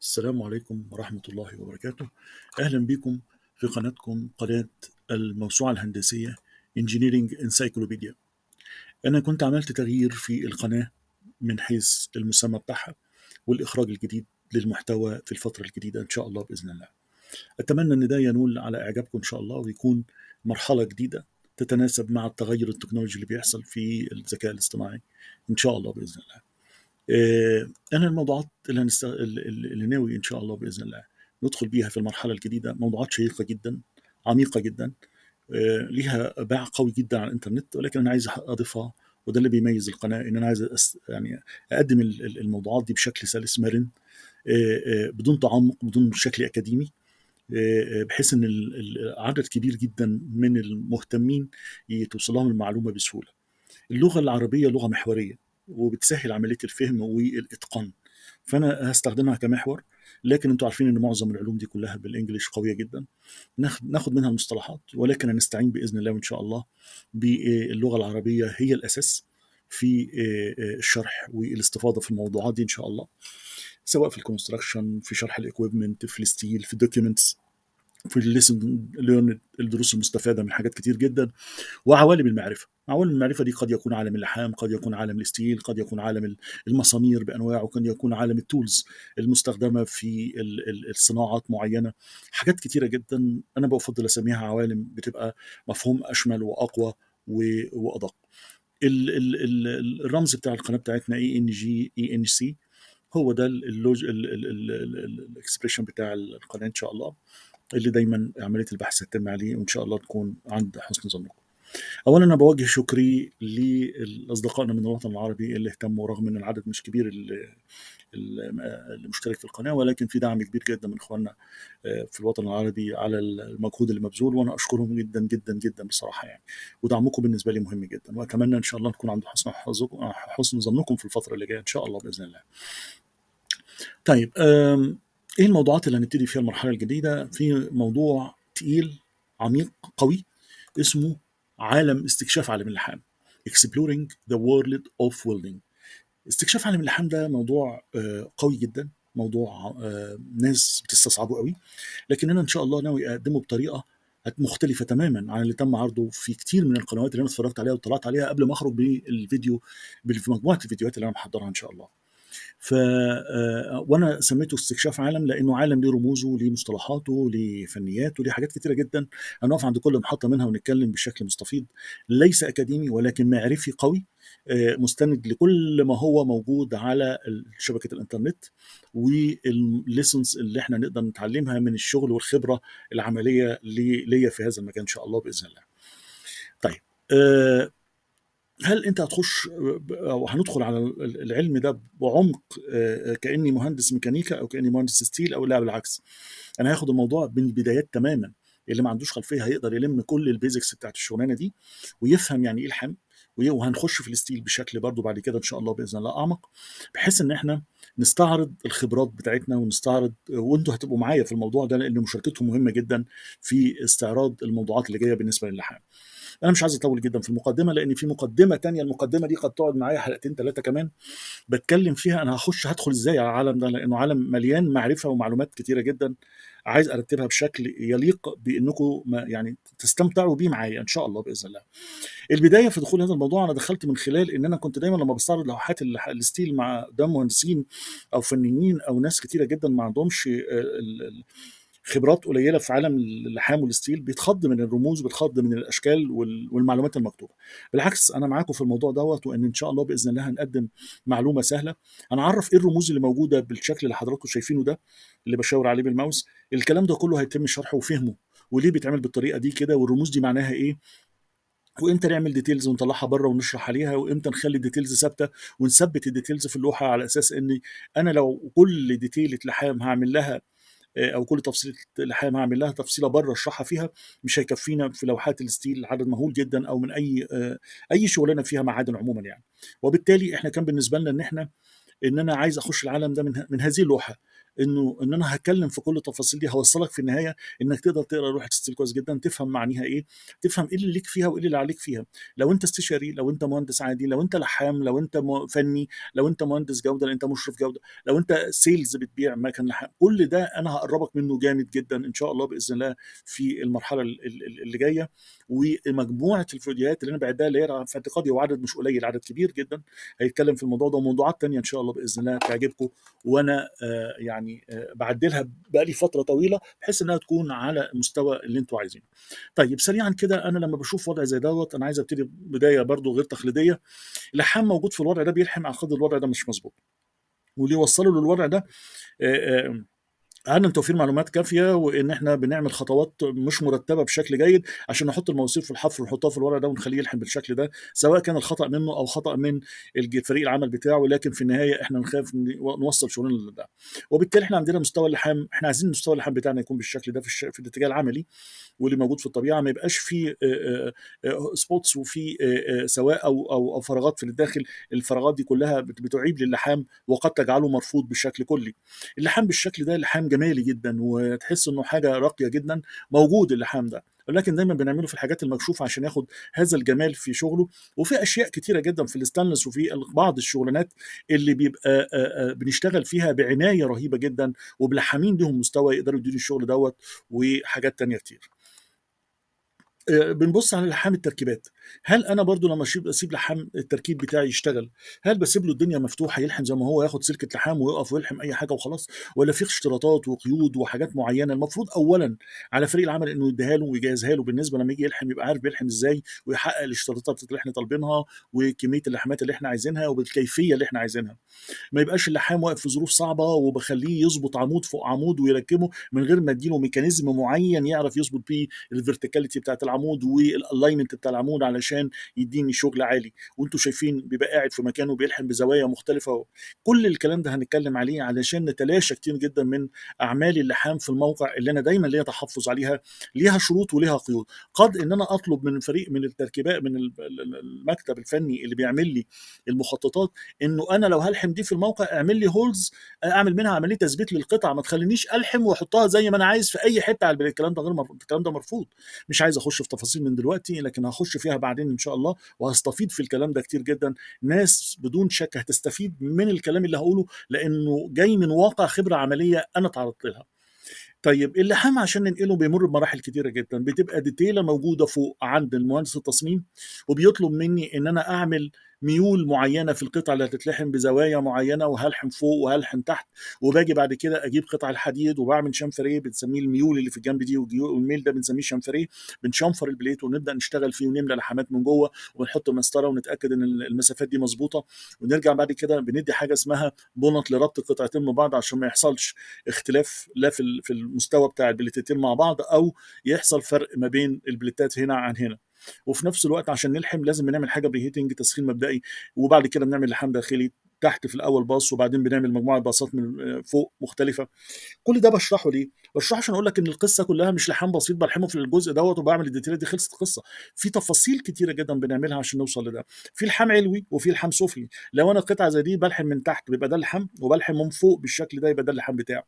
السلام عليكم ورحمة الله وبركاته أهلا بكم في قناتكم قناة الموسوعة الهندسية Engineering Encyclopedia أنا كنت عملت تغيير في القناة من حيث المسمى بتاعها والإخراج الجديد للمحتوى في الفترة الجديدة إن شاء الله بإذن الله أتمنى أن ده ينول على إعجابكم إن شاء الله ويكون مرحلة جديدة تتناسب مع التغير التكنولوجي اللي بيحصل في الذكاء الاصطناعي إن شاء الله بإذن الله آه، انا الموضوعات اللي, هنست... اللي ناوي ان شاء الله باذن الله ندخل بيها في المرحله الجديده موضوعات شيقه جدا عميقه جدا آه، ليها باع قوي جدا على الانترنت ولكن انا عايز اضيفها وده اللي بيميز القناه ان انا عايز أس... يعني اقدم الموضوعات دي بشكل سلس مرن آه، بدون تعمق بدون شكل اكاديمي بحيث ان عدد كبير جدا من المهتمين لهم المعلومه بسهوله. اللغه العربيه لغه محوريه وبتسهل عمليه الفهم والاتقان فانا هستخدمها كمحور لكن انتوا عارفين ان معظم العلوم دي كلها بالانجلش قويه جدا ناخد منها المصطلحات ولكن هنستعين باذن الله وان شاء الله باللغه آه، العربيه هي الاساس في آه، آه، الشرح والاستفاضه في الموضوعات دي ان شاء الله سواء في الكونستراكشن في شرح الاكويبمنت في الستيل في الدوكيومنتس في الليسن ليرن الدروس المستفاده من حاجات كتير جدا وعوالم المعرفه عوالم المعرفه دي قد يكون عالم اللحام قد يكون عالم الاستيل قد يكون عالم المسامير بانواعه قد يكون عالم التولز المستخدمه في الصناعات معينه حاجات كتيره جدا انا بفضل اسميها عوالم بتبقى مفهوم اشمل واقوى وادق الرمز بتاع القناه بتاعتنا اي ان جي اي ان سي هو ده الاكسبريشن بتاع القناه ان شاء الله اللي دايما عمليه البحث هتتم عليه وان شاء الله تكون عند حسن ظنكم. اولا انا بوجه شكري لاصدقائنا من الوطن العربي اللي اهتموا رغم ان العدد مش كبير اللي, اللي مشترك في القناه ولكن في دعم كبير جدا من اخواننا آه، في الوطن العربي على المجهود اللي مبذول وانا اشكرهم جدا جدا جدا بصراحه يعني ودعمكم بالنسبه لي مهم جدا واتمنى ان شاء الله نكون عند حسن حسن ظنكم في الفتره اللي جايه ان شاء الله باذن الله. طيب ايه الموضوعات اللي هنبتدي فيها المرحله الجديده في موضوع تقيل عميق قوي اسمه عالم استكشاف عالم اللحام Exploring the World of Welding استكشاف عالم اللحام ده موضوع آه، قوي جدا موضوع آه، ناس بتستصعبه قوي لكن انا ان شاء الله ناوي اقدمه بطريقه مختلفه تماما عن اللي تم عرضه في كتير من القنوات اللي انا اتفرجت عليها واطلعت عليها قبل ما اخرج بالفيديو في مجموعه الفيديوهات اللي انا محضرها ان شاء الله ف آه، وانا سميته استكشاف عالم لانه عالم ليه رموزه ليه مصطلحاته ليه فنياته ليه حاجات كتيره جدا هنقف عند كل محطه منها ونتكلم بشكل مستفيض ليس اكاديمي ولكن معرفي قوي آه، مستند لكل ما هو موجود على شبكه الانترنت والليسنس اللي احنا نقدر نتعلمها من الشغل والخبره العمليه ليا في هذا المكان ان شاء الله باذن الله. طيب آه، هل انت هتخش او هندخل على العلم ده بعمق كاني مهندس ميكانيكا او كاني مهندس ستيل او لا بالعكس انا هاخد الموضوع من البدايات تماما اللي ما عندوش خلفيه هيقدر يلم كل البيزكس بتاعت الشغلانه دي ويفهم يعني ايه الحم وهنخش في الستيل بشكل برضو بعد كده ان شاء الله باذن الله اعمق بحيث ان احنا نستعرض الخبرات بتاعتنا ونستعرض وانتوا هتبقوا معايا في الموضوع ده لان مشاركتهم مهمه جدا في استعراض الموضوعات اللي جايه بالنسبه للحام انا مش عايز اطول جدا في المقدمه لان في مقدمه تانية المقدمه دي قد تقعد معايا حلقتين ثلاثه كمان بتكلم فيها انا هخش هدخل ازاي على العالم ده لانه عالم مليان معرفه ومعلومات كتيره جدا عايز ارتبها بشكل يليق بانكم يعني تستمتعوا بيه معايا ان شاء الله باذن الله. البدايه في دخول هذا الموضوع انا دخلت من خلال ان انا كنت دايما لما بستعرض لوحات الستيل مع قدام مهندسين او فنانين او ناس كتيره جدا ما عندهمش آه، خبرات قليله في عالم اللحام والستيل بيتخض من الرموز بيتخض من الاشكال والمعلومات المكتوبه بالعكس انا معاكم في الموضوع دوت وان ان شاء الله باذن الله هنقدم معلومه سهله هنعرف ايه الرموز اللي موجوده بالشكل اللي حضراتكم شايفينه ده اللي بشاور عليه بالماوس الكلام ده كله هيتم شرحه وفهمه وليه بيتعمل بالطريقه دي كده والرموز دي معناها ايه وامتى نعمل ديتيلز ونطلعها بره ونشرح عليها وامتى نخلي الديتيلز ثابته ونثبت الديتيلز في اللوحه على اساس ان انا لو كل ديتيل لحام هعمل لها آه، او كل تفصيله الحياه هعمل لها تفصيله بره اشرحها فيها مش هيكفينا في لوحات الستيل عدد مهول جدا او من اي آه، اي شغلانه فيها معادن عموما يعني وبالتالي احنا كان بالنسبه لنا ان احنا ان انا عايز اخش العالم ده من من هذه اللوحه انه ان انا هتكلم في كل التفاصيل دي هوصلك في النهايه انك تقدر تقرا روح ستيل كويس جدا تفهم معنيها ايه تفهم ايه اللي ليك فيها وايه اللي عليك فيها لو انت استشاري لو انت مهندس عادي لو انت لحام لو انت فني لو انت مهندس جوده لو انت مشرف جوده لو انت سيلز بتبيع مكن لحام كل ده انا هقربك منه جامد جدا ان شاء الله باذن الله في المرحله اللي جايه ومجموعه الفيديوهات اللي انا بعدها اللي هي في اعتقادي وعدد مش قليل عدد كبير جدا هيتكلم في الموضوع ده وموضوعات ثانيه ان شاء الله باذن الله تعجبكم وانا آه، يعني يعني آه، بعدلها بقالي فتره طويله بحيث انها تكون على المستوى اللي انتوا عايزينه. طيب سريعا كده انا لما بشوف وضع زي دوت انا عايز ابتدي بدايه برضو غير تقليديه لحام موجود في الوضع ده بيلحم على خد الوضع ده مش مظبوط. واللي يوصله للوضع ده آآ آه، آآ آه، عدم توفير معلومات كافيه وان احنا بنعمل خطوات مش مرتبه بشكل جيد عشان نحط المواسير في الحفر ونحطها في الورق ده ونخليه يلحم بالشكل ده سواء كان الخطا منه او خطا من فريق العمل بتاعه ولكن في النهايه احنا نخاف نوصل شغلنا لده وبالتالي احنا عندنا مستوى اللحام احنا عايزين مستوى اللحام بتاعنا يكون بالشكل ده في, الش... في الاتجاه العملي واللي موجود في الطبيعه ما يبقاش في سبوتس وفي سواء او او, أو فراغات في الداخل الفراغات دي كلها بتعيب للحام وقد تجعله مرفوض بشكل كلي اللحام بالشكل ده اللحام جمالي جدا وتحس انه حاجه راقيه جدا موجود اللحام ده ولكن دايما بنعمله في الحاجات المكشوفه عشان ياخد هذا الجمال في شغله وفي اشياء كتيره جدا في الستانلس وفي بعض الشغلانات اللي بيبقى بنشتغل فيها بعنايه رهيبه جدا وبلحامين لهم مستوى يقدروا يديروا الشغل دوت وحاجات تانية كتير بنبص على لحام التركيبات هل انا برضو لما اسيب لحام التركيب بتاعي يشتغل هل بسيب له الدنيا مفتوحه يلحم زي ما هو ياخد سلكه لحام ويقف ويلحم اي حاجه وخلاص ولا في اشتراطات وقيود وحاجات معينه المفروض اولا على فريق العمل انه يديها له ويجهزها له بالنسبه لما يجي يلحم يبقى عارف يلحم ازاي ويحقق الاشتراطات اللي احنا طالبينها وكميه اللحمات اللي احنا عايزينها وبالكيفيه اللي احنا عايزينها ما يبقاش اللحام واقف في ظروف صعبه وبخليه يظبط عمود فوق عمود ويركبه من غير ما اديله ميكانيزم معين يعرف يظبط بيه الفيرتيكاليتي بتاعت العمود والالاينمنت بتاع العمود على علشان يديني شغل عالي وانتم شايفين بيبقى قاعد في مكانه بيلحم بزوايا مختلفه و... كل الكلام ده هنتكلم عليه علشان نتلاشى كتير جدا من اعمال اللحام في الموقع اللي انا دايما ليا تحفظ عليها ليها شروط وليها قيود قد ان انا اطلب من فريق من التركيبات من المكتب الفني اللي بيعمل لي المخططات انه انا لو هلحم دي في الموقع اعمل لي هولز اعمل منها عمليه تثبيت للقطع ما تخلينيش الحم واحطها زي ما انا عايز في اي حته على الكلام ده غير الكلام ده مرفوض مش عايز اخش في تفاصيل من دلوقتي لكن هخش فيها بعد بعدين ان شاء الله وهستفيض في الكلام ده كتير جدا ناس بدون شك هتستفيد من الكلام اللي هقوله لانه جاي من واقع خبره عمليه انا تعرضت لها طيب اللحام عشان ننقله بيمر بمراحل كتيره جدا بتبقى ديتيله موجوده فوق عند المهندس التصميم وبيطلب مني ان انا اعمل ميول معينه في القطع اللي هتتلحم بزوايا معينه وهلحم فوق وهلحم تحت وباجي بعد كده اجيب قطع الحديد وبعمل شنفريه بنسميه الميول اللي في الجنب دي والميل ده بنسميه شنفريه بنشنفر البليت ونبدا نشتغل فيه ونملى لحمات من جوه ونحط مسطره ونتاكد ان المسافات دي مظبوطه ونرجع بعد كده بندي حاجه اسمها بونط لربط القطعتين ببعض عشان ما يحصلش اختلاف لا في المستوى بتاع البليتتين مع بعض او يحصل فرق ما بين البليتات هنا عن هنا وفي نفس الوقت عشان نلحم لازم بنعمل حاجه بريهيتنج تسخين مبدئي وبعد كده بنعمل لحام داخلي تحت في الاول باص وبعدين بنعمل مجموعه باصات من فوق مختلفه كل ده بشرحه ليه بشرحه عشان اقول لك ان القصه كلها مش لحام بسيط بلحمه في الجزء دوت وبعمل الديتيل دي خلصت القصه في تفاصيل كتيره جدا بنعملها عشان نوصل لده في لحام علوي وفي لحام سفلي لو انا قطعه زي دي بلحم من تحت بيبقى ده اللحام وبلحم من فوق بالشكل ده يبقى ده اللحام بتاعه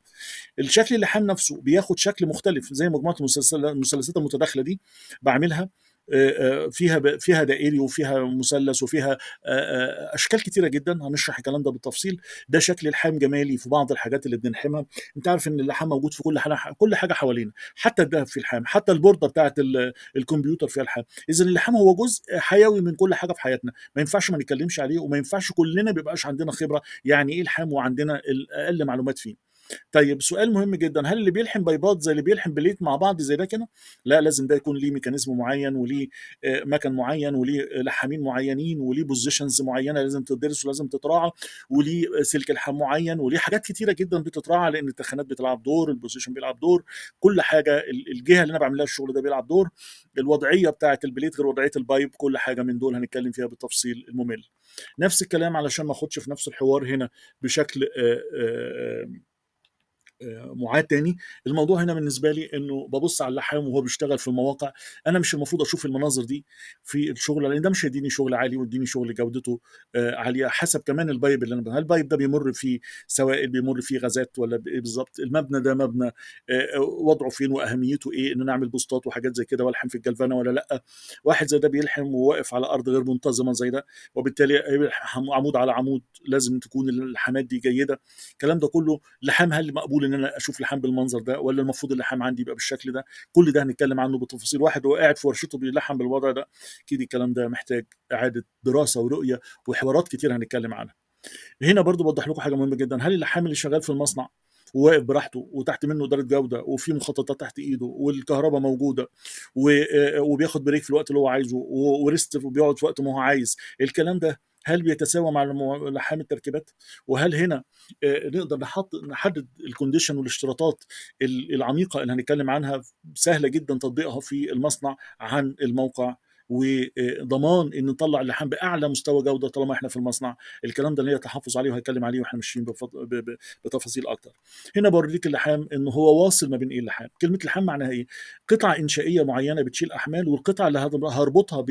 الشكل اللحام نفسه بياخد شكل مختلف زي مجموعه المسلسلات المتداخله دي بعملها آه، آه، فيها فيها دائري وفيها مثلث وفيها آه، اشكال كتيره جدا هنشرح الكلام ده بالتفصيل ده شكل لحام جمالي في بعض الحاجات اللي بنلحمها انت عارف ان اللحام موجود في كل حاجه كل حاجه حوالينا حتى الذهب في لحام حتى البورده بتاعه الكمبيوتر فيها لحام اذا اللحام هو جزء حيوي من كل حاجه في حياتنا ما ينفعش ما نتكلمش عليه وما ينفعش كلنا بيبقاش عندنا خبره يعني ايه لحام وعندنا اقل معلومات فيه طيب سؤال مهم جدا هل اللي بيلحم بيضات زي اللي بيلحم بليت مع بعض زي ده كده لا لازم ده يكون ليه ميكانيزم معين وليه آه، مكان معين وليه آه، لحامين معينين وليه بوزيشنز معينه لازم تدرس ولازم تتراعى وليه آه، سلك لحام معين وليه حاجات كتيره جدا بتتراعى لان التخانات بتلعب دور البوزيشن بيلعب دور كل حاجه الجهه اللي انا بعملها الشغل ده بيلعب دور الوضعيه بتاعه البليت غير وضعيه البايب كل حاجه من دول هنتكلم فيها بالتفصيل الممل نفس الكلام علشان ما اخدش في نفس الحوار هنا بشكل آآ آآ معاد تاني الموضوع هنا بالنسبه لي انه ببص على اللحام وهو بيشتغل في المواقع انا مش المفروض اشوف المناظر دي في الشغل لان ده مش هيديني شغل عالي ويديني شغل جودته آه، عاليه حسب كمان البايب اللي انا بقى. هل البايب ده بيمر فيه سوائل بيمر فيه غازات ولا ايه بالظبط المبنى ده مبنى آه، آه، وضعه فين واهميته ايه ان انا اعمل بوستات وحاجات زي كده والحم في الجلفانه ولا لا واحد زي ده بيلحم وواقف على ارض غير منتظمه زي ده وبالتالي عمود على عمود لازم تكون اللحامات دي جيده الكلام ده كله لحام هل مقبول ان انا اشوف لحام بالمنظر ده ولا المفروض اللحام عندي يبقى بالشكل ده كل ده هنتكلم عنه بالتفاصيل واحد هو قاعد في ورشته بيلحم بالوضع ده اكيد الكلام ده محتاج اعاده دراسه ورؤيه وحوارات كتير هنتكلم عنها هنا برضو بوضح لكم حاجه مهمه جدا هل اللحام اللي شغال في المصنع وواقف براحته وتحت منه اداره جوده وفي مخططات تحت ايده والكهرباء موجوده آه، وبياخد بريك في الوقت اللي هو عايزه وريست وبيقعد في وقت ما هو عايز الكلام ده هل بيتساوى مع لحام التركيبات وهل هنا آه، نقدر نحط نحدد الكونديشن والاشتراطات العميقه اللي هنتكلم عنها سهله جدا تطبيقها في المصنع عن الموقع وضمان ان نطلع اللحام باعلى مستوى جوده طالما احنا في المصنع الكلام ده ليا تحفظ عليه وهتكلم عليه واحنا ماشيين بتفاصيل اكتر هنا بوريك اللحام ان هو واصل ما بين ايه اللحام كلمه لحام معناها ايه قطعه انشائيه معينه بتشيل احمال والقطعه اللي هربطها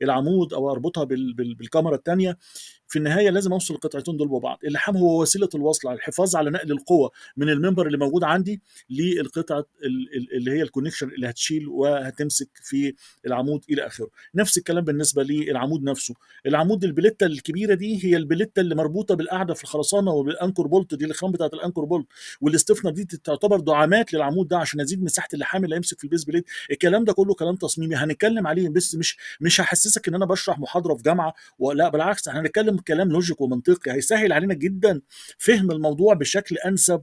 بالعمود او اربطها بالكاميرا الثانيه في النهايه لازم اوصل القطعتين دول ببعض اللحام هو وسيله الوصل على الحفاظ على نقل القوه من المنبر اللي موجود عندي للقطعه اللي هي الكونكشن اللي هتشيل وهتمسك في العمود الى اخره نفس الكلام بالنسبه للعمود نفسه العمود البليته الكبيره دي هي البليته اللي مربوطه بالقاعده في الخرسانه وبالانكور بولت دي الخام بتاعه الانكور بولت والاستفنه دي تعتبر دعامات للعمود ده عشان ازيد مساحه اللحام اللي هيمسك في البيس بليد الكلام ده كله كلام تصميمي هنتكلم عليه بس مش مش هحسسك ان انا بشرح محاضره في جامعه ولا بالعكس احنا هنتكلم كلام لوجيك ومنطقي هيسهل علينا جدا فهم الموضوع بشكل انسب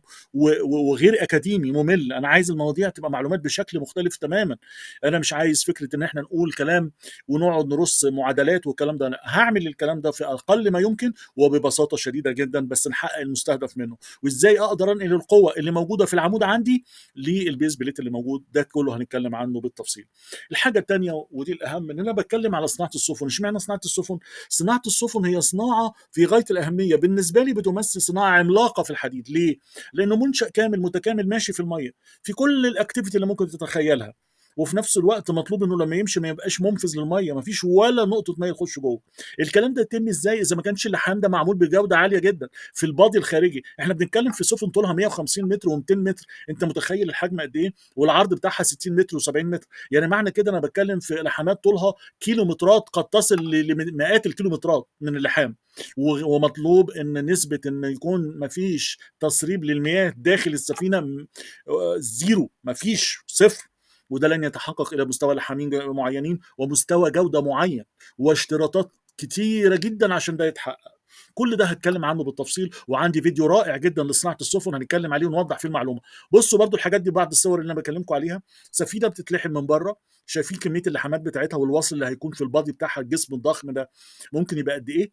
وغير اكاديمي ممل انا عايز المواضيع تبقى معلومات بشكل مختلف تماما انا مش عايز فكره ان احنا نقول كلام ونقعد نرص معادلات والكلام ده أنا هعمل الكلام ده في اقل ما يمكن وببساطه شديده جدا بس نحقق المستهدف منه وازاي اقدر انقل القوه اللي موجوده في العمود عندي للبيز بليت اللي موجود ده كله هنتكلم عنه بالتفصيل الحاجه الثانيه ودي الاهم ان انا بتكلم على صناعه السفن اشمعنى صناعه السفن صناعه السفن هي صناعه صناعه في غايه الاهميه بالنسبه لي بتمثل صناعه عملاقه في الحديد ليه لانه منشا كامل متكامل ماشي في الميه في كل الاكتيفيتي اللي ممكن تتخيلها وفي نفس الوقت مطلوب انه لما يمشي ما يبقاش منفذ للميه ما فيش ولا نقطه ميه يخش جوه الكلام ده يتم ازاي اذا ما كانش اللحام ده معمول بجوده عاليه جدا في البادي الخارجي احنا بنتكلم في سفن طولها 150 متر و200 متر انت متخيل الحجم قد ايه والعرض بتاعها 60 متر و70 متر يعني معنى كده انا بتكلم في لحامات طولها كيلومترات قد تصل لمئات الكيلومترات من اللحام ومطلوب ان نسبه ان يكون ما فيش تسريب للمياه داخل السفينه آه، زيرو ما فيش صفر وده لن يتحقق الى مستوى لحامين معينين ومستوى جوده معين واشتراطات كتيره جدا عشان ده يتحقق كل ده هتكلم عنه بالتفصيل وعندي فيديو رائع جدا لصناعه السفن هنتكلم عليه ونوضح فيه المعلومه بصوا برضو الحاجات دي بعض الصور اللي انا بكلمكم عليها سفينه بتتلحم من بره شايفين كميه اللحامات بتاعتها والوصل اللي هيكون في البادي بتاعها الجسم الضخم ده ممكن يبقى قد ايه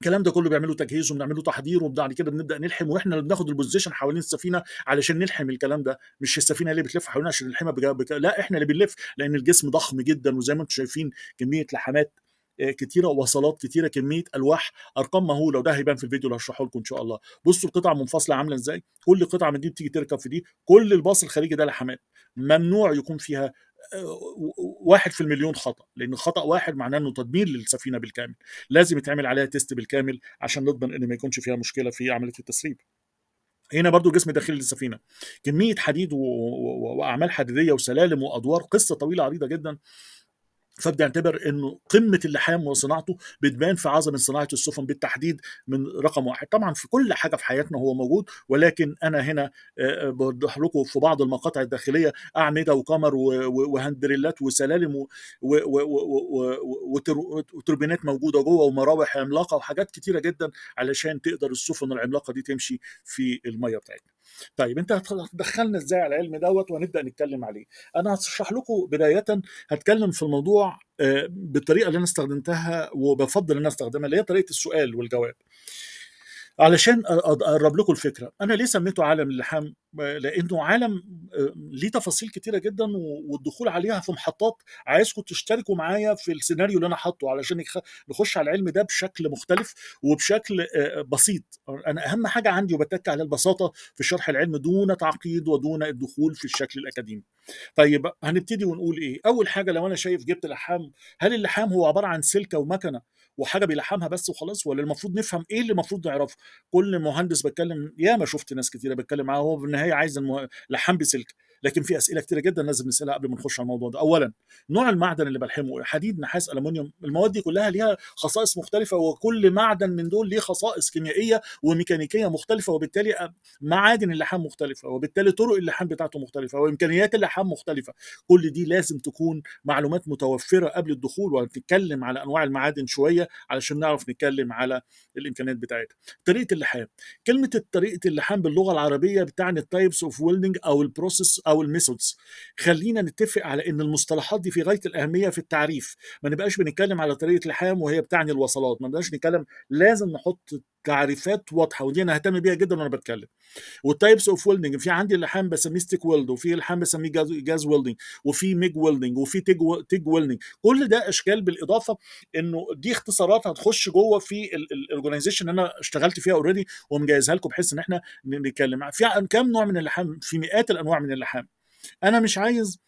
الكلام ده كله بيعملوا تجهيز وبنعمله تحضير وبعد كده بنبدا نلحم واحنا اللي بناخد البوزيشن حوالين السفينه علشان نلحم الكلام ده مش السفينه اللي بتلف حوالينا عشان نلحمها بجا... بك... لا احنا اللي بنلف لان الجسم ضخم جدا وزي ما انتم شايفين كميه لحمات آه، كتيره وصلات كتيره كميه الواح ارقام مهوله وده هيبان في الفيديو اللي هشرحه لكم ان شاء الله بصوا القطعه منفصله عامله ازاي كل قطعه من دي بتيجي تركب في دي كل الباص الخارجي ده لحمات ممنوع يكون فيها واحد في المليون خطا لان خطا واحد معناه انه تدمير للسفينه بالكامل لازم يتعمل عليها تيست بالكامل عشان نضمن ان ما يكونش فيها مشكله في عمليه التسريب هنا برضو جسم داخلي للسفينه كميه حديد و... و... واعمال حديديه وسلالم وادوار قصه طويله عريضه جدا اعتبر انه قمه اللحام وصناعته بتبان في عظمه صناعه السفن بالتحديد من رقم واحد طبعا في كل حاجه في حياتنا هو موجود ولكن انا هنا آه، آه، بوضح لكم في بعض المقاطع الداخليه اعمده وقمر وهندريلات وسلالم وتوربينات موجوده جوه ومراوح عملاقه وحاجات كتيره جدا علشان تقدر السفن العملاقه دي تمشي في الميه بتاعتنا طيب انت هتدخلنا ازاي على العلم دوت وهنبدا نتكلم عليه انا هشرح لكم بدايه هتكلم في الموضوع آه، بالطريقه اللي انا استخدمتها وبفضل ان انا استخدمها اللي هي طريقه السؤال والجواب علشان اقرب لكم الفكره انا ليه سميته عالم اللحام لانه عالم آه، ليه تفاصيل كتيره جدا والدخول عليها في محطات عايزكم تشتركوا معايا في السيناريو اللي انا حاطه علشان نخش على العلم ده بشكل مختلف وبشكل آه، بسيط انا اهم حاجه عندي وبتك على البساطه في شرح العلم دون تعقيد ودون الدخول في الشكل الاكاديمي طيب هنبتدي ونقول ايه اول حاجه لو انا شايف جبت لحام هل اللحام هو عباره عن سلكه ومكنه وحاجه بيلحمها بس وخلاص ولا المفروض نفهم ايه اللي المفروض نعرفه كل مهندس بتكلم ياما شفت ناس كتيره بتكلم معاه هو في النهايه النهايه عايز المه... لحام بسلك لكن في اسئله كثيره جدا لازم نسالها قبل ما نخش على الموضوع ده اولا نوع المعدن اللي بلحمه حديد نحاس المونيوم المواد دي كلها ليها خصائص مختلفه وكل معدن من دول ليه خصائص كيميائيه وميكانيكيه مختلفه وبالتالي معادن اللحام مختلفه وبالتالي طرق اللحام بتاعته مختلفه وامكانيات اللحام مختلفه كل دي لازم تكون معلومات متوفره قبل الدخول وهنتكلم على انواع المعادن شويه علشان نعرف نتكلم على الامكانيات بتاعتها طريقه اللحام كلمه طريقه اللحام باللغه العربيه بتعني التايبس اوف ويلدنج او البروسيس او الميثودز خلينا نتفق على ان المصطلحات دي في غايه الاهميه في التعريف ما نبقاش بنتكلم على طريقه لحام وهي بتعني الوصلات ما نبقاش نتكلم لازم نحط تعريفات واضحه ودي انا اهتم بيها جدا وانا بتكلم والتايبس اوف ويلدنج في عندي لحام بسميه ستيك ويلد وفي لحام بسميه جاز, جاز ويلدنج وفي ميج ويلدنج وفي تيج تيج ويلدنج كل ده اشكال بالاضافه انه دي اختصارات هتخش جوه في الاورجنايزيشن اللي انا اشتغلت فيها اوريدي ومجهزها لكم بحيث ان احنا نتكلم في كام نوع من اللحام في مئات الانواع من اللحام انا مش عايز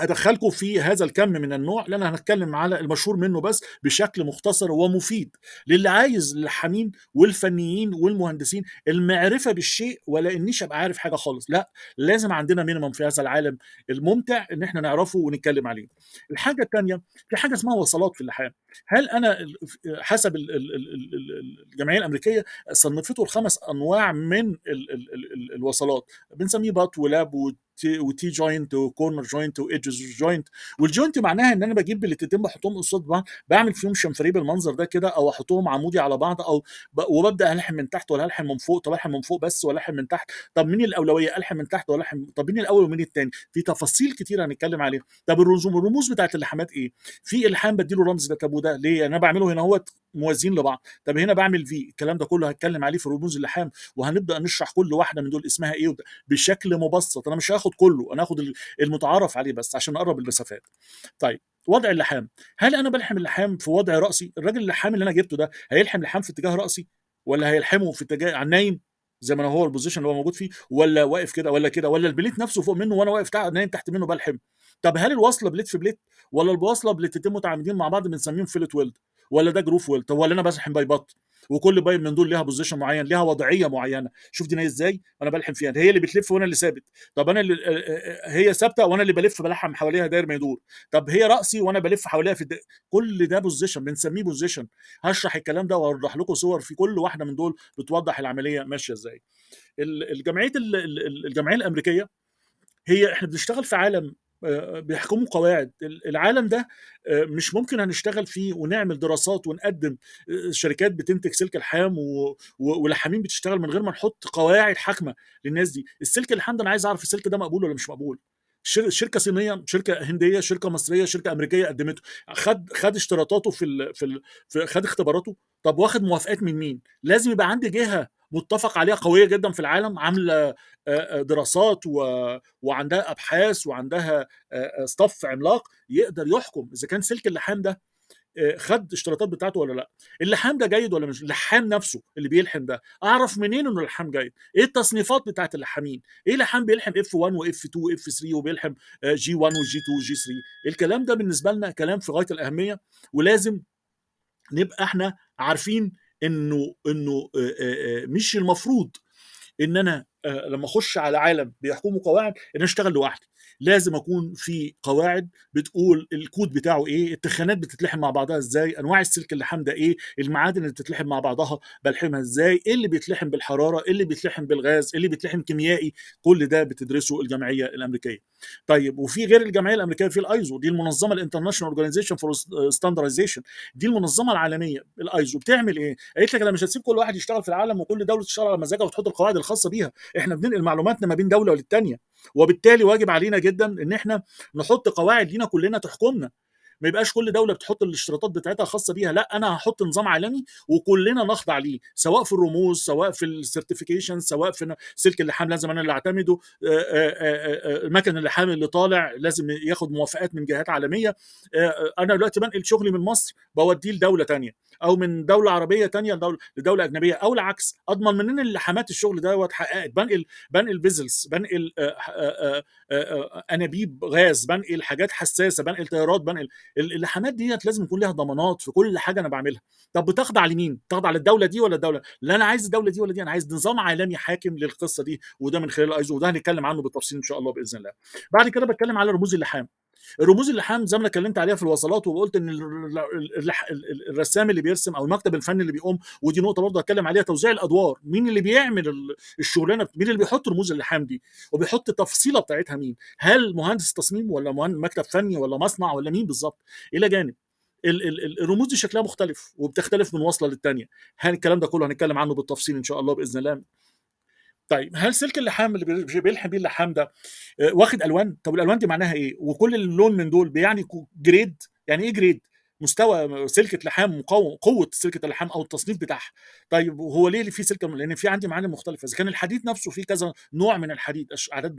ادخلكم في هذا الكم من النوع لان هنتكلم على المشهور منه بس بشكل مختصر ومفيد للي عايز للحامين والفنيين والمهندسين المعرفه بالشيء ولا انيش ابقى عارف حاجه خالص لا لازم عندنا مينيمم في هذا العالم الممتع ان احنا نعرفه ونتكلم عليه الحاجه الثانيه في حاجه اسمها وصلات في اللحام هل انا حسب الجمعيه الامريكيه صنفته الخمس انواع من الوصلات بنسميه بات ولاب وتي جوينت وكورنر جوينت وايدجز جوينت والجوينت معناها ان انا بجيب الاتنين بحطهم قصاد بعض بعمل فيهم شنفريه بالمنظر ده كده او احطهم عمودي على بعض او وببدا الحم من تحت ولا الحم من فوق طب الحم من فوق بس ولا الحم من تحت طب مين الاولويه الحم من تحت ولا الحم طب مين الاول ومين الثاني في تفاصيل كتير هنتكلم عليها طب الرموز الرموز بتاعت اللحامات ايه في الحام بديله رمز ده طب ده ليه يعني انا بعمله هنا هو موازين لبعض طب هنا بعمل في الكلام ده كله هتكلم عليه في رموز اللحام وهنبدا نشرح كل واحده من دول اسمها ايه بشكل مبسط انا مش هاخد كله انا هاخد المتعارف عليه بس عشان نقرب المسافات طيب وضع اللحام هل انا بلحم اللحام في وضع راسي الراجل اللحام اللي انا جبته ده هيلحم لحام في اتجاه راسي ولا هيلحمه في اتجاه على النايم زي ما هو البوزيشن اللي هو موجود فيه ولا واقف كده ولا كده ولا البليت نفسه فوق منه وانا واقف تحت نايم تحت منه بلحم طب هل الوصله بليت في بليت ولا الوصله بليتتين متعامدين مع بعض بنسميهم فيلت ويلد ولا ده جروف ويلد ولا انا بلحم بط وكل بايب من دول ليها بوزيشن معين ليها وضعيه معينه شوف دي ازاي انا بلحم فيها هي اللي بتلف وانا اللي ثابت طب انا اللي هي ثابته وانا اللي بلف بلحم حواليها داير ما يدور طب هي راسي وانا بلف حواليها في الد... كل ده بوزيشن بنسميه بوزيشن هشرح الكلام ده واوضح لكم صور في كل واحده من دول بتوضح العمليه ماشيه ازاي الجمعيه الجمعيه الامريكيه هي احنا بنشتغل في عالم آه، بيحكموا قواعد العالم ده آه، مش ممكن هنشتغل فيه ونعمل دراسات ونقدم آه، شركات بتنتج سلك الحام ولحامين بتشتغل من غير ما نحط قواعد حاكمه للناس دي السلك الحام ده انا عايز اعرف السلك ده مقبول ولا مش مقبول شركه صينيه شركه هنديه شركه مصريه شركه امريكيه قدمته خد خد اشتراطاته في ال... في, ال... في خد اختباراته طب واخد موافقات من مين لازم يبقى عندي جهه متفق عليها قويه جدا في العالم عامله دراسات وعندها ابحاث وعندها ستاف عملاق يقدر يحكم اذا كان سلك اللحام ده خد اشتراطات بتاعته ولا لا اللحام ده جيد ولا مش اللحام نفسه اللي بيلحم ده اعرف منين انه اللحام جيد ايه التصنيفات بتاعت اللحامين ايه لحام بيلحم اف 1 واف 2 واف 3 وبيلحم جي 1 وجي 2 وجي 3 الكلام ده بالنسبه لنا كلام في غايه الاهميه ولازم نبقى احنا عارفين انه انه مش المفروض ان انا لما اخش على عالم بيحكمه قواعد ان انا اشتغل لوحدي لازم اكون في قواعد بتقول الكود بتاعه ايه التخانات بتتلحم مع بعضها ازاي انواع السلك اللي حامده ايه المعادن اللي بتتلحم مع بعضها بلحمها ازاي ايه اللي بيتلحم بالحراره ايه اللي بيتلحم بالغاز ايه اللي بيتلحم كيميائي كل ده بتدرسه الجمعيه الامريكيه طيب وفي غير الجمعيه الامريكيه في الايزو دي المنظمه الانترناشونال اورجانيزيشن فور ستاندرايزيشن دي المنظمه العالميه الايزو بتعمل ايه قالت لك انا مش هسيب كل واحد يشتغل في العالم وكل دوله تشتغل على مزاجها وتحط القواعد الخاصه بيها احنا بننقل معلوماتنا ما بين دوله للثانيه وبالتالي واجب علينا جدا ان احنا نحط قواعد لينا كلنا تحكمنا ما يبقاش كل دوله بتحط الاشتراطات بتاعتها خاصه بيها لا انا هحط نظام عالمي وكلنا نخضع ليه سواء في الرموز سواء في السيرتيفيكيشن سواء في سلك اللحام لازم انا اللي اعتمده مكن اللحام اللي طالع لازم ياخد موافقات من جهات عالميه انا دلوقتي بنقل شغلي من مصر بوديه لدوله ثانيه او من دوله عربيه ثانيه لدوله اجنبيه او العكس اضمن منين اللي حمات الشغل ده اتحققت بنقل بنقل بيزلز بنقل انابيب غاز بنقل حاجات حساسه بنقل طيارات بنقل اللحامات ديت لازم يكون ليها ضمانات في كل حاجه انا بعملها طب بتخضع لمين بتخضع للدوله دي ولا الدوله لا انا عايز الدوله دي ولا دي انا عايز نظام عالمي حاكم للقصه دي وده من خلال الايزو وده هنتكلم عنه بالتفصيل ان شاء الله باذن الله بعد كده بتكلم على رموز اللحام الرموز اللحام زي ما انا اتكلمت عليها في الوصلات وقلت ان الرسام اللي بيرسم او المكتب الفني اللي بيقوم ودي نقطه برضه هتكلم عليها توزيع الادوار مين اللي بيعمل الشغلانه مين اللي بيحط رموز اللحام دي وبيحط التفصيله بتاعتها مين هل مهندس تصميم ولا مهندس مكتب فني ولا مصنع ولا مين بالظبط الى جانب الرموز دي شكلها مختلف وبتختلف من وصله للثانيه الكلام ده كله هنتكلم عنه بالتفصيل ان شاء الله باذن الله طيب هل سلك اللحام اللي بيلحم بيه اللحام ده آه، واخد الوان طب الالوان دي معناها ايه وكل لون من دول بيعني جريد يعني ايه جريد مستوى سلكه لحام قوه سلكه اللحام او التصنيف بتاعها طيب هو ليه اللي فيه سلكه لان في عندي معاني مختلفه اذا كان الحديد نفسه فيه كذا نوع من الحديد عدد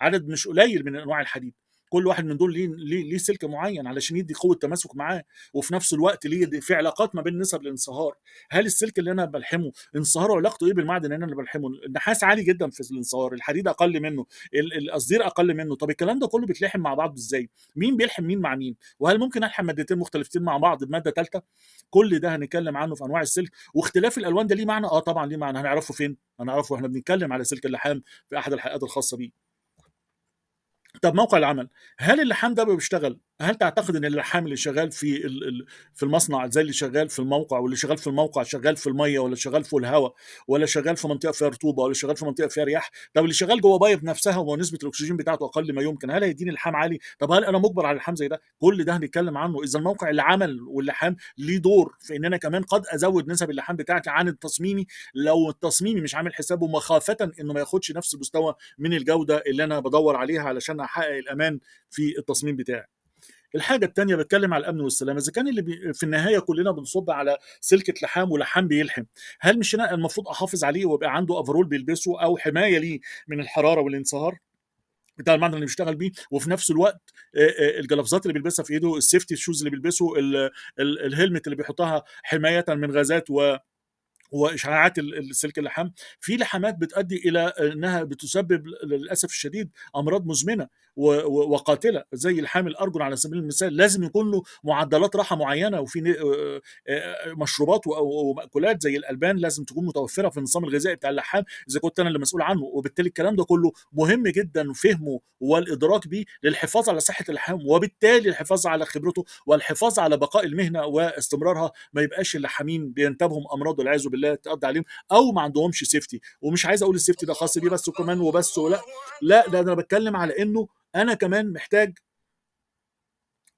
عدد مش قليل من انواع الحديد كل واحد من دول ليه ليه, ليه سلك معين علشان يدي قوه تماسك معاه وفي نفس الوقت ليه في علاقات ما بين نسب الانصهار هل السلك اللي انا بلحمه انصهاره علاقته ايه بالمعدن اللي انا اللي بلحمه النحاس عالي جدا في الانصهار الحديد اقل منه القصدير اقل منه طب الكلام ده كله بيتلحم مع بعض ازاي مين بيلحم مين مع مين وهل ممكن الحم مادتين مختلفتين مع بعض بماده ثالثه كل ده هنتكلم عنه في انواع السلك واختلاف الالوان ده ليه معنى اه طبعا ليه معنى هنعرفه فين هنعرفه احنا بنتكلم على سلك اللحام في احد الحلقات الخاصه بيه طب موقع العمل هل اللحام ده بيشتغل هل تعتقد ان اللحام اللي شغال في في المصنع زي اللي شغال في الموقع واللي شغال في الموقع شغال في الميه ولا شغال في الهواء ولا شغال في منطقه فيها رطوبه ولا شغال في منطقه فيها رياح طب اللي شغال جوه بايب نفسها ونسبه الاكسجين بتاعته اقل ما يمكن هل هيديني لحام عالي طب هل انا مجبر على اللحام زي ده كل ده هنتكلم عنه اذا الموقع اللي عمل واللحام ليه دور في ان انا كمان قد ازود نسب اللحام بتاعتي عن التصميمي لو التصميمي مش عامل حسابه مخافه انه ما ياخدش نفس المستوى من الجوده اللي انا بدور عليها علشان احقق الامان في التصميم بتاعي الحاجه الثانيه بتكلم على الامن والسلام اذا كان اللي بي في النهايه كلنا بنصب على سلكه لحام ولحام بيلحم هل مش انا المفروض احافظ عليه ويبقى عنده افرول بيلبسه او حمايه ليه من الحراره والانصهار بتاع المعدن اللي بيشتغل بيه وفي نفس الوقت الجلافزات اللي بيلبسها في ايده السيفتي شوز اللي بيلبسه الهلمت اللي بيحطها حمايه من غازات و واشعاعات السلك اللحام في لحامات بتؤدي الى انها بتسبب للاسف الشديد امراض مزمنه وقاتله زي الحامل ارجل على سبيل المثال لازم يكون له معدلات راحه معينه وفي آه، آه، آه، مشروبات ومأكولات زي الالبان لازم تكون متوفره في النظام الغذائي بتاع اللحام اذا كنت انا اللي مسؤول عنه وبالتالي الكلام ده كله مهم جدا فهمه والادراك به للحفاظ على صحه اللحام وبالتالي الحفاظ على خبرته والحفاظ على بقاء المهنه واستمرارها ما يبقاش اللحامين بينتابهم امراض والعياذ بالله تقضي عليهم او ما عندهمش سيفتي ومش عايز اقول السيفتي ده خاص بيه بس وكمان وبس ولا لا ده انا بتكلم على انه انا كمان محتاج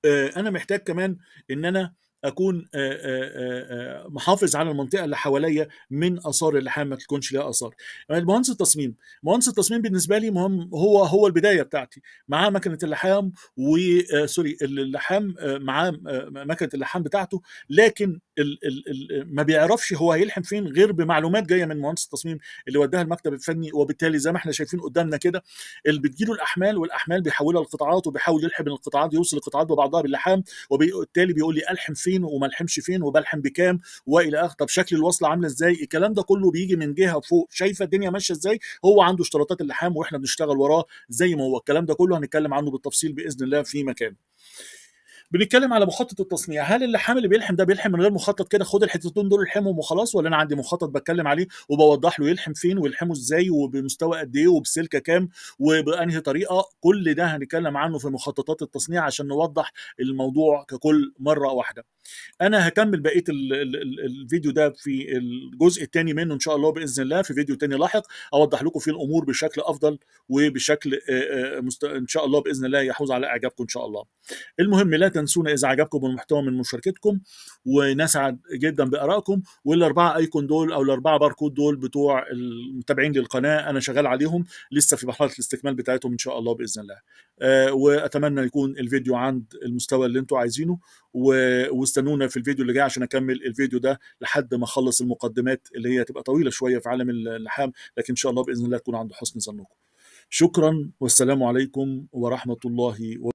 آه، انا محتاج كمان ان انا اكون محافظ على المنطقه اللي حواليا من اثار اللحام ما تكونش ليها اثار مهندس التصميم مهندس التصميم بالنسبه لي مهم هو هو البدايه بتاعتي معاه مكنه اللحام وسوري اللحام معاه مكنه اللحام بتاعته لكن ال ال ال ما بيعرفش هو هيلحم فين غير بمعلومات جايه من مهندس التصميم اللي وداها المكتب الفني وبالتالي زي ما احنا شايفين قدامنا كده اللي بتجيله الاحمال والاحمال بيحولها لقطاعات وبيحاول يلحم القطاعات يوصل القطاعات ببعضها باللحام وبالتالي بيقول لي الحم فين فين وما لحمش فين وبلحم بكام والى اخره طب شكل الوصله عامله ازاي الكلام ده كله بيجي من جهه فوق شايفه الدنيا ماشيه ازاي هو عنده اشتراطات اللحام واحنا بنشتغل وراه زي ما هو الكلام ده كله هنتكلم عنه بالتفصيل باذن الله في مكانه بنتكلم على مخطط التصنيع هل اللي حامل بيلحم ده بيلحم من غير مخطط كده خد الحتتين دول الحمهم وخلاص ولا انا عندي مخطط بتكلم عليه وبوضح له يلحم فين ويلحمه ازاي وبمستوى قد ايه وبسلكه كام وبانهي طريقه كل ده هنتكلم عنه في مخططات التصنيع عشان نوضح الموضوع ككل مره واحده انا هكمل بقيه الفيديو ده في الجزء الثاني منه ان شاء الله باذن الله في فيديو ثاني لاحق اوضح لكم فيه الامور بشكل افضل وبشكل ان شاء الله باذن الله يحوز على اعجابكم ان شاء الله المهم لا تنسوا تنسونا إذا عجبكم المحتوى من مشاركتكم ونسعد جدا بآرائكم والأربعة أيكون دول أو الأربعة باركود دول بتوع المتابعين للقناة أنا شغال عليهم لسه في مرحلة الاستكمال بتاعتهم إن شاء الله بإذن الله آه، وأتمنى يكون الفيديو عند المستوى اللي انتم عايزينه واستنونا في الفيديو اللي جاي عشان أكمل الفيديو ده لحد ما أخلص المقدمات اللي هي تبقى طويلة شوية في عالم اللحام لكن إن شاء الله بإذن الله تكون عند حسن ظنكم شكرا والسلام عليكم ورحمه الله وبركاته